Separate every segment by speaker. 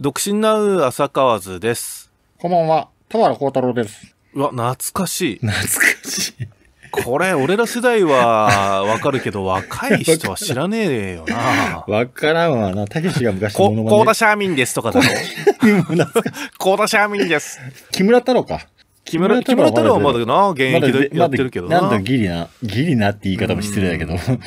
Speaker 1: 独身なう浅川図です。
Speaker 2: こんばんは、田原幸太郎です。
Speaker 1: うわ、懐かしい。懐かしい。これ、俺ら世代はわかるけど、若い人は知らねえよな。わからんわな。たけしが昔のものまね。コーダシャーミンですとかだろ。コーダシャーミンです。木村太郎か。木村木村太郎はまだな、現役でやってるけどな。ま、なんだ
Speaker 2: ギリな。ギリなって言い方も失礼だけど。うん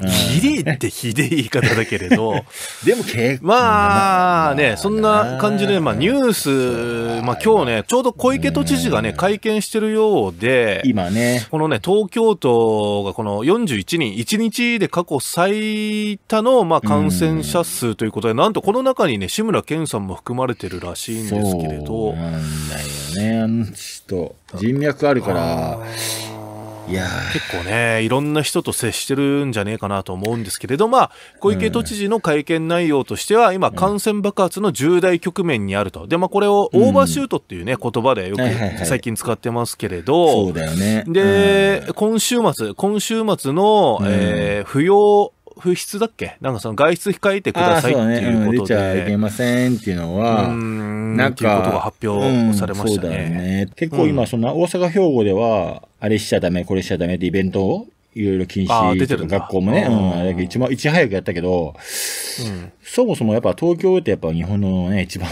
Speaker 2: ひでえってひでえ言い方だけれど。でも結構。まあ
Speaker 1: ね、そんな感じで、まあニュース、まあ今日ね、ちょうど小池都知事がね、会見してるようで、今ね、このね、東京都がこの41人、1日で過去最多の、まあ感染者数ということで、なんとこの中にね、志村けんさんも含まれてるらしいんですけれ
Speaker 2: ど。そうなんだよね、あの人。人脈あるから、
Speaker 1: や結構ね、いろんな人と接してるんじゃねえかなと思うんですけれど、まあ、小池都知事の会見内容としては、今、感染爆発の重大局面にあると、でまあ、これをオーバーシュートっていうね、言葉でよく最近使ってま
Speaker 2: すけれど、そうだよ
Speaker 1: ね。で、今週末、今週末の、えー、不要不必だっけなんかその外出控えてくださいっていうことで。ね、出ち
Speaker 2: ゃいけませんっていうのは、んなんか。いうことが発表されましたね。うん、ね結構今、その大阪、兵庫では、あれしちゃダメ、これしちゃダメってイベントをいろいろ禁止出てる学校もね、うん、一番、いち早くやったけど、うん、そもそもやっぱ東京ってやっぱ日本のね、一番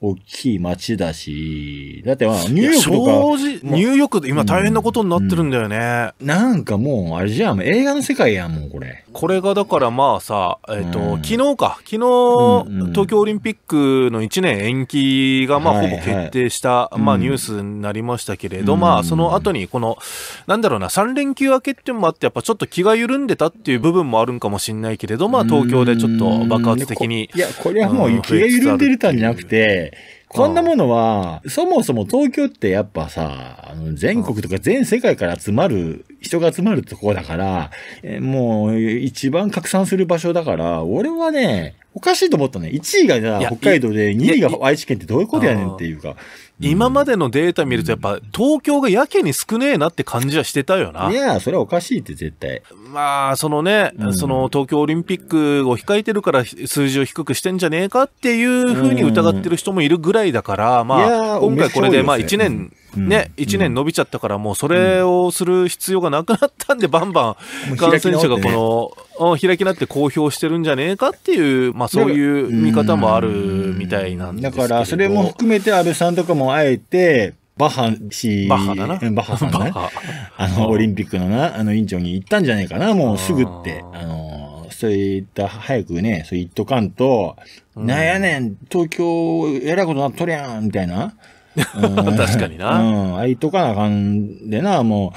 Speaker 2: 大きい街だし、だってまあ、ニューヨークとか。正直、ニューヨーク今大変なことになってるんだよね。うん、なんかもう、あれじゃん、映画の世界やん、もうこ
Speaker 1: れ。これがだからまあさ、えっ、ー、と、うん、昨日か、昨日、うんうん、東京オリンピックの1年延期がまあ、ほぼ決定した、はいはい、まあニュースになりましたけれど、うん、まあその後に、この、なんだろうな、3連休明けっていうのもあって、やっぱちょっと気が緩んでたっていう部分もあるんかもしれないけれど、まあ東京でちょっと爆発的に。いや、これはもう気が緩ん
Speaker 2: でたんじゃなくて、it こんなものは、そもそも東京ってやっぱさ、全国とか全世界から集まる、人が集まるとこだから、もう一番拡散する場所だから、俺はね、おかしいと思ったね。1位が北海道で、2位が愛知県ってどういうことやねんっていうか。今までのデータ見るとやっぱ東
Speaker 1: 京がやけに少ねえなって感じはしてたよな。いや、それはおかしいって絶対。まあ、そのね、うん、その東京オリンピックを控えてるから数字を低くしてんじゃねえかっていうふうに疑ってる人もいるぐらいらいだから、まあ、今回これで、まあ、1年、ね、一年伸びちゃったから、もうそれをする必要がなくなったんで、バンバン感染者がこの、開きなって公表してるんじゃねえかっていう、まあ、そういう見方もある
Speaker 2: みたいなんですけだから、それも含めて安倍さんとかもあえて、バッハ氏、バッハだな。バッハさんね。あの、オリンピックのな、あの、委員長に行ったんじゃないかな、もうすぐって。あのそういった、早くね、そう言っとかんと、うん、なんやねん、東京、えらいことなっとるやん、みたいな。確かにな。うん。あいとかなあかんでな、も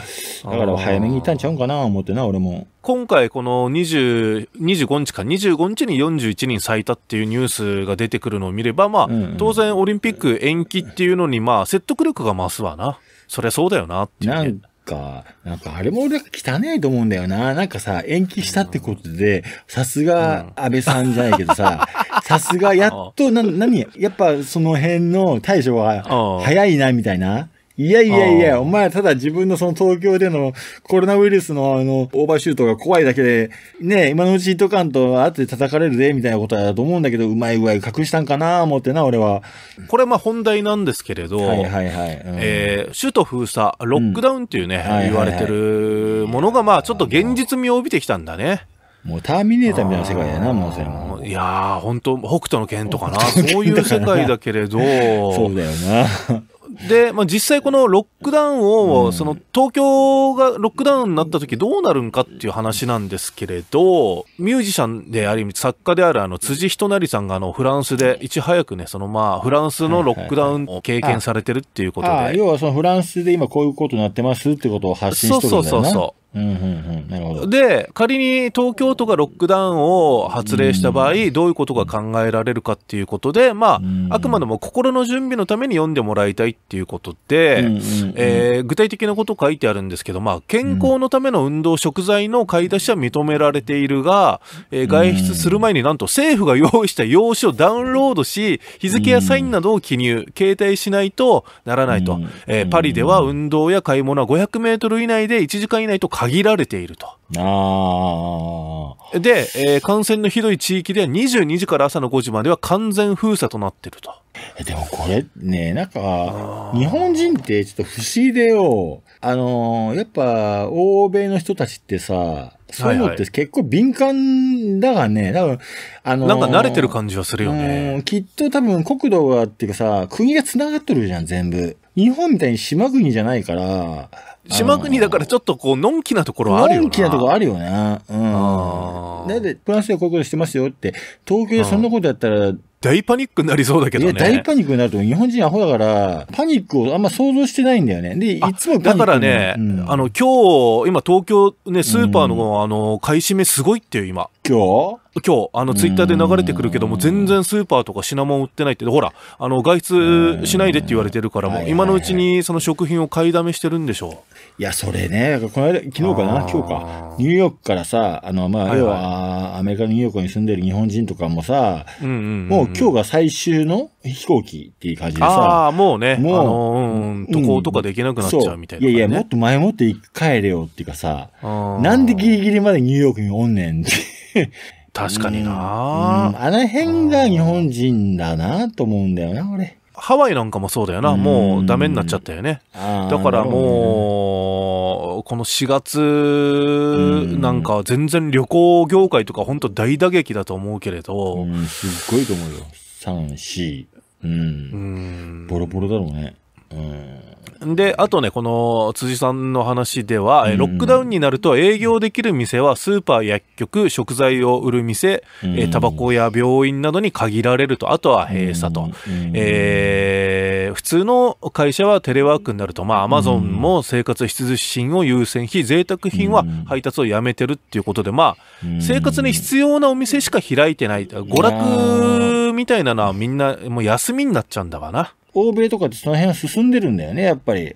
Speaker 2: う。だから早めに行ったんちゃうんかな、思ってな、俺も。
Speaker 1: 今回この2 5日か、25日に41人咲いたっていうニュースが出てくるのを見れば、まあ、うんうん、当然オリンピック延期っていうのに、まあ、説得力が増すわな。そりゃ
Speaker 2: そうだよな、っていう、ね、か。なんか、あれも俺汚いと思うんだよな。なんかさ、延期したってことで、さすが安倍さんじゃないけどさ、さすがやっと、な、なに、やっぱその辺の対処は早いな、みたいな。いやいやいや、お前ただ自分のその東京でのコロナウイルスのあの、オーバーシュートが怖いだけで、ね、今のうちとかんと後で叩かれるぜ、みたいなことだと思うんだけど、うまい具合隠したんかな、思ってな、俺は。
Speaker 1: これまあ本題なんですけれど、はいはいはい。うん、えー、首都封鎖、ロックダウンっていうね、言われてるものがまあちょっと現実味を帯びてきたんだね。
Speaker 2: もうターミネーターみたいな世界だな、もうそれも。
Speaker 1: いやー、本当北斗の剣とかな、そういう世界だけれど、そうだよな。で、まあ、実際このロックダウンを、うん、その東京がロックダウンになった時どうなるんかっていう話なんですけれど、ミュージシャンであ味、作家であるあの辻仁成さんがあのフランスでいち早くね、そのまあフランスのロックダウンを経験されてるっていうことで。はいはいはい、
Speaker 2: 要はそのフランスで今こういうことになってますってことを発信してるんだよな。そうそうそうそう。で仮
Speaker 1: に東京都がロックダウンを発令した場合、どういうことが考えられるかっていうことで、まあ、あくまでも心の準備のために読んでもらいたいっていうことで、具体的なこと書いてあるんですけど、まあ、健康のための運動、食材の買い出しは認められているが、えー、外出する前になんと政府が用意した用紙をダウンロードし日付やサインなどを記入携帯しないとならないと、えー、パリでは運動や買い物は500メートル以内で1時間以内と限られていると。で、えー、感染のひどい地域では22時から朝の5時までは完全封鎖と
Speaker 2: なっていると。でもこれね、なんか、日本人ってちょっと不思議でよ。あのやっぱ、欧米の人たちってさ、そういうのって結構敏感だがね、多分、あのなんか慣れてる
Speaker 1: 感じはするよ
Speaker 2: ね。きっと多分国土がっていうかさ、国が繋がっとるじゃん、全部。日本みたいに島国じゃないから、島国
Speaker 1: だからちょっとこう、のんきなところあるよね。のんきなとこ
Speaker 2: ろあるよね。うん。なっフランスでこういうことしてますよって、東京でそんなことやったら、大パニックになりそうだけどね。大パニックになると、日本人アホだから、パニックをあんま想像してないんだよね。で、い
Speaker 1: つもだからね、うん、あの、今日、今東京ね、スーパーの、うん、あの、買い占めすごいっていう、今。今日今日、あの、ツイッターで流れてくるけども、全然スーパーとか品物売ってないって、ほら、あの、外出しないでって言われてるから、もう今のうちにその食品を買いだめ
Speaker 2: してるんでしょう。いや、それね、この間、昨日かな今日か。ニューヨークからさ、あの、まあ、要は、アメリカのニューヨークに住んでる日本人とかもさ、もう今日が最終の飛行機っていう感じでさ。ああ、もうね、もう、渡航とかできなくなっちゃうみたいな、いやいや、もっと前もって帰れよっていうかさ、なんでギリギリまでニューヨークにおんねんって。確かにな、うん、あの辺が日本人だなと思うんだよな、俺。
Speaker 1: ハワイなんかもそうだよな。もうダメになっちゃったよね。だからもう、ね、この4月なんか全然旅行業界とか本当大打撃だと思うけれど。すっごいと思うよ。3、
Speaker 2: 4。うん。ボロボロだろうね。う
Speaker 1: んで、あとね、この辻さんの話では、うん、ロックダウンになると営業できる店はスーパー、薬局、食材を売る店、うん、タバコや病院などに限られると、あとは閉鎖と。うん、えー、普通の会社はテレワークになると、まあ、アマゾンも生活必需品を優先し、贅沢品は配達をやめてるっていうことで、まあ、生活に必要なお店しか開いてない。娯楽みたいなのはみんな、もう休みになっちゃうんだわな。
Speaker 2: 欧米とかってその辺は進んでるんだよね、やっぱり。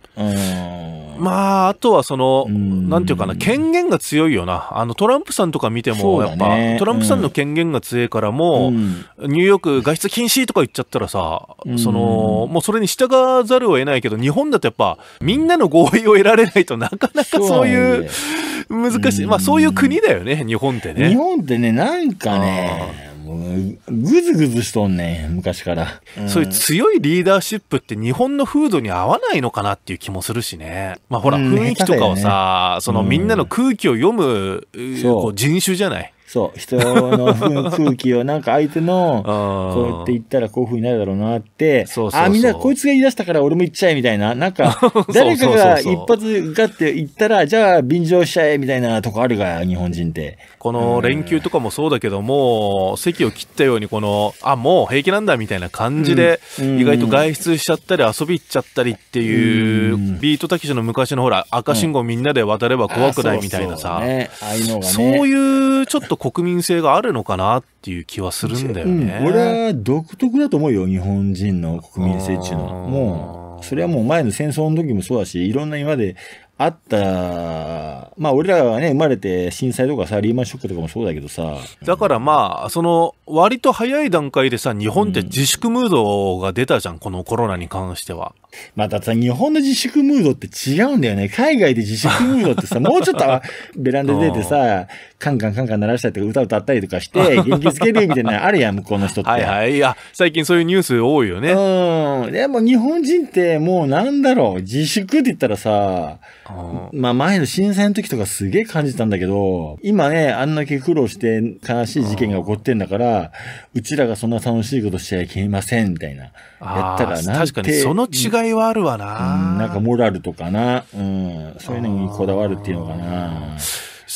Speaker 1: まあ、あとはその、なんていうかな、権限が強いよな。あの、トランプさんとか見ても、やっぱ、ね、トランプさんの権限が強いからもう、うん、ニューヨーク外出禁止とか言っちゃったらさ、うん、その、もうそれに従わざるを得ないけど、日本だとやっぱ、みんなの合意を得られないとなかなかそういう、難しい、まあそういう国だよね、日本ってね。日
Speaker 2: 本ってね、なんかね、ぐずぐずしとんねん、昔か
Speaker 1: ら、うん。そういう強いリーダーシップって日本の風土に合わないのかなっていう気もするしね。まあほら、雰囲気とかをさ、うんね、そのみんなの空気を読む、こう人種
Speaker 2: じゃない。そう人の空気をなんか相手の こうやって言ったらこういうふうになるだろうなってあみんなこいつが言い出したから俺も言っちゃえみたいななんか 誰かが一発がって言ったらじゃあ便乗しちゃえみたいなとこあるが日本人ってこの連
Speaker 1: 休とかもそうだけども席を切ったようにこのあもう平気なんだみたいな感じで、意外と外出しちゃったり遊び行っちゃったりっていう、ビートたけしの昔のほら赤信号みんなで渡れば怖くないみたいなさ、そういうちょっとと国民性があるのかなっていう気はするんだよね。うん、俺
Speaker 2: は独特だと思うよ、日本人の国民性っていうのは。もう、それはもう前の戦争の時もそうだし、いろんな今まであった、まあ俺らがね、生まれて震災とかさ、リーマンショックとかもそうだけどさ。
Speaker 1: だからまあ、その、割と早い段階でさ、日本って自粛
Speaker 2: ムードが出たじゃん、うん、このコロナに関しては。まあ、だってさ、日本の自粛ムードって違うんだよね。海外で自粛ムードってさ、もうちょっとベランダ出てさ、カンカンカンカン鳴らしたりとか歌歌ったりとかして、元気づけるみたいなあるやん、向こうの人って。はいはい。いや、
Speaker 1: 最近そういうニ
Speaker 2: ュース多いよね。うん。でも日本人ってもうなんだろう、自粛って言ったらさ、まあ前の震災の時とかすげえ感じたんだけど、今ね、あんだけ苦労して悲しい事件が起こってんだから、うちらがそんな楽しいことしちゃいけません、みたいな。やったらな確かにその違いはあるわな、うん、なんかモラルとかな、うん、そういうのにこだわるっていうのかな。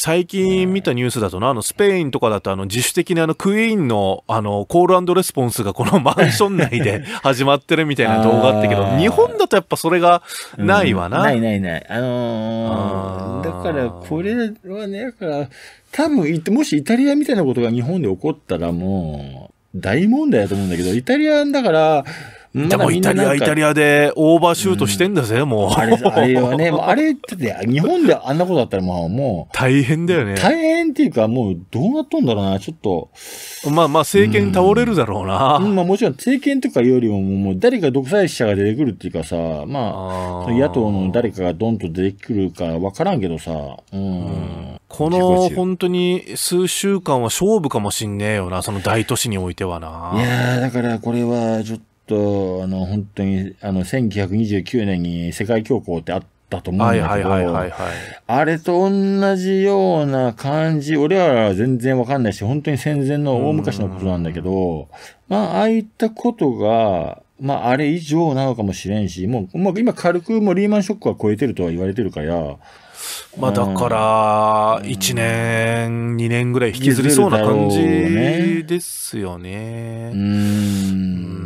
Speaker 2: 最近見たニュースだとな、あ
Speaker 1: の、スペインとかだと、あの、自主的にあの、クイーンの、あの、コールレスポンスがこのマンション内で 始まってるみたいな動画あったけど、日
Speaker 2: 本だとやっぱ
Speaker 1: それがないわな。うん、ない
Speaker 2: ないない。あのー、だから、これはね、だから、多分、もしイタリアみたいなことが日本で起こったらもう、大問題だと思うんだけど、イタリアだから、でもイタリア、イタリアでオーバーシュートしてんだぜ、うん、もう。あれ、あれはね、あれって日本であんなことだったらまあもう。大変だよね。大変っていうかもうどうなっとんだろうな、ちょっと。まあまあ政権倒れるだろうな。うん、まあもちろん政権とかよりももう誰か独裁者が出てくるっていうかさ、ま
Speaker 1: あ、
Speaker 2: あ野党の誰かがドンと出てくるかわからんけどさ、うん。うんこの
Speaker 1: 本当に数週間は勝負かもしんねえよな、その大都市においてはな。いや
Speaker 2: だからこれはちょっと、あの、本当に、あの、1929年に世界恐慌ってあったと思うんだけど、はいはいはいはい、あれと同じような感じ、俺らは全然わかんないし、本当に戦前の大昔のことなんだけど、まあ、ああいったことが、まあ、あれ以上なのかもしれんし、もう、まあ、今軽くもリーマンショックは超えてるとは言われてるから、まあだか
Speaker 1: ら、1年、2年ぐらい引きずりそうな感じですよね。うん。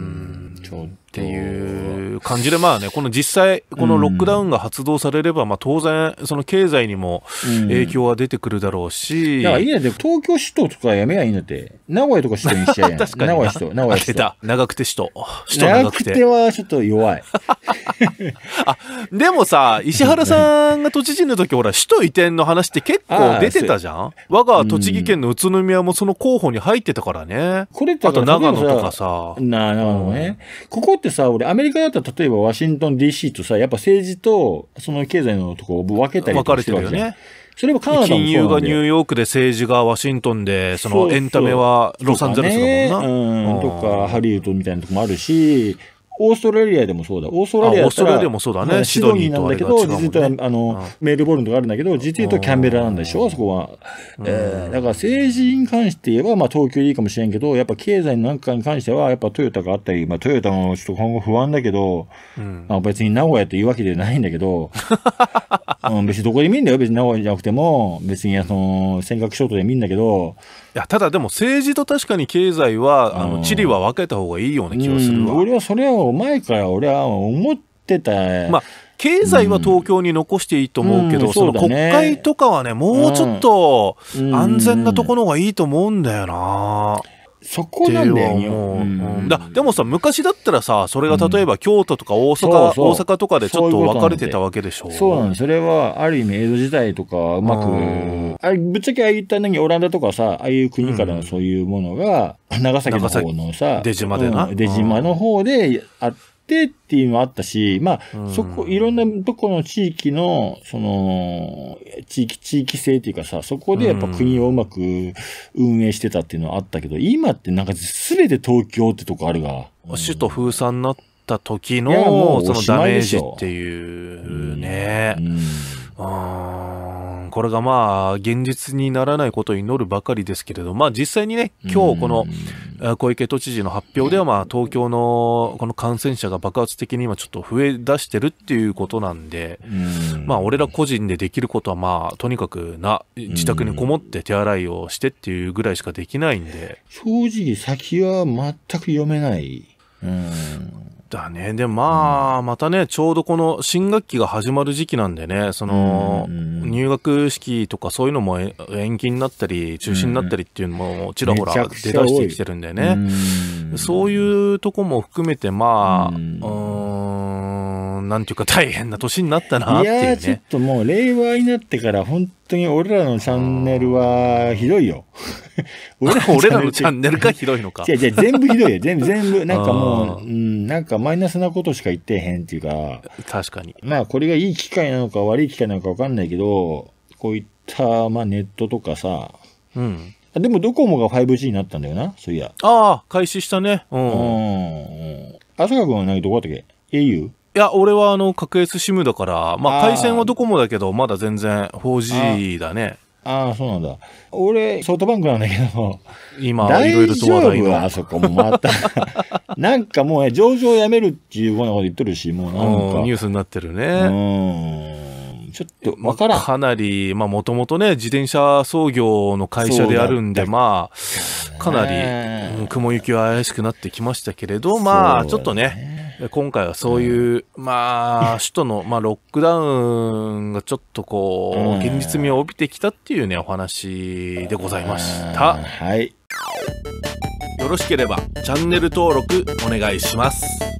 Speaker 1: ょうっていう感じで、まあね、この実際、このロックダウンが発動されれば、まあ、当然、その経済にも影響は出てくるだろうし。だからいいね、
Speaker 2: で東京首都とかやめやいいのって、名古屋とか首都にしちゃえやん。確かに名古屋首都、名古屋首都。
Speaker 1: 長くて首都。首都長くて。長くては
Speaker 2: ちょっと弱い。あ、でも
Speaker 1: さ、石原さんが都知事の時、ほら、首都移転の話って結構出てたじゃん我が栃木県
Speaker 2: の宇都宮もその候補に入ってたからね。これあと長野とかさ。長野ね。ここってさ、俺アメリカだったら例えばワシントン DC とさ、やっぱ政治とその経済のとこを分けたりとかしてるわけじゃん。ね、それはカナダも金融がニュ
Speaker 1: ーヨークで政治がワシ
Speaker 2: ントンで、そのエンタメはロサンゼルスだもんな。うん、とかハリウッドみたいなとこもあるし、オーストラリアでもそうだ。オーストラリアオーストラリアもそうだね。シドニーなんだけど、実は、あの、メールボルンとかあるんだけど、実は言うとキャンベラなんでしょ、そこは。ええ、だから政治に関して言えば、まあ東京でいいかもしれんけど、やっぱ経済なんかに関しては、やっぱトヨタがあったり、まあトヨタもちょっと今後不安だけど、うん、あ別に名古屋って言うわけではないんだけど、うん、別にどこで見んだよ。別に名古屋じゃなくても、別にその、尖閣諸島で見んだけど、いやただでも政治と確かに経済は、あの地理は分けた方がいいような気がするわ、うん、俺はそれを前から俺は思ってた、まあ、経済は東京に
Speaker 1: 残していいと思うけど、うんそ、の国会とかはねもうちょっと
Speaker 2: 安全なとこ
Speaker 1: ろがいいと思うんだよな。うんそこなんだよ、うん、だでもさ昔だったらさそれが例えば京都とか大阪、うん、大阪とかでちょっと分かれて
Speaker 2: たわけでしょそうなんですそれはある意味江戸時代とかうまく、うん、あぶっちゃけああいった何オランダとかさああいう国からのそういうものが、長崎の方のさ出島でな、出島の方であってっていうのもあったし、まあ、そこ、いろんなどこの地域の、その、地域、地域性っていうかさ、そこでやっぱ国をうまく運営してたっていうのはあったけど、今ってなんか全て東京ってとこあるが。首
Speaker 1: 都封鎖になった時の、もうそのダメージっていうね。うん。うんこれがまあ、現実にならないことを祈るばかりですけれど、まあ実際にね、今日この小池都知事の発表では、まあ東京のこの感染者が爆発的に今ちょっと増え出してるっていうことなんで、まあ俺ら個人でできることはまあ、とにかくな、自宅にこもって手洗いをしてっていうぐらいしかできないんで。
Speaker 2: 正直先は全く読めない。う
Speaker 1: んだね。で、まあ、またね、ちょうどこの新学期が始まる時期なんでね、その、入学式とかそういうのも延期になったり、中止になったりっていうのもちらほら出だしてきてるんでね。そういうとこも含めて、まあ、うん、なんていうか大変な年になったなっていう、ね、いやちょっ
Speaker 2: ともう令和になってから本当に俺らのチャンネルはひどいよ。
Speaker 1: 俺 ら俺らのチャンネルがひどいのか。いやいや、全部ひどいよ。全部、全部。なんかもう、う
Speaker 2: ん、なんかマイナスなことしか言ってへんっていうか。確かに。まあこれがいい機会なのか悪い機会なのかわかんないけど、こういった、まあネットとかさ、うん。でもドコモが 5G になったんだよな、そういや。
Speaker 1: ああ、開始したね。うん。うん。
Speaker 2: あさかくんは何どこだったっけ ?au?
Speaker 1: いや、俺はあの、格安シムだから、まあ、回線はドコモだけど、まだ全然 4G だね。あ
Speaker 2: あ、そうなんだ。俺、ソフトバンクなんだけど、今、いろいろと話題の。あそこもまた。なんかもう、上場やめるっていうふうなこと言ってるし、もうなんか。ニ
Speaker 1: ュースになってるね。うん。ちょっと、わからん。かなり、まあ、もともとね、自転車操業の会社であるんで、まあ、かなり、雲行きは怪しくなってきましたけれど、まあ、ちょっとね今回はそういう、うん、まあ、首都の、まあ、ロックダウンがちょっとこう、現実味を帯びてきたっていうね、お話でございました。はい。よろしければ、チャンネル登録お願いします。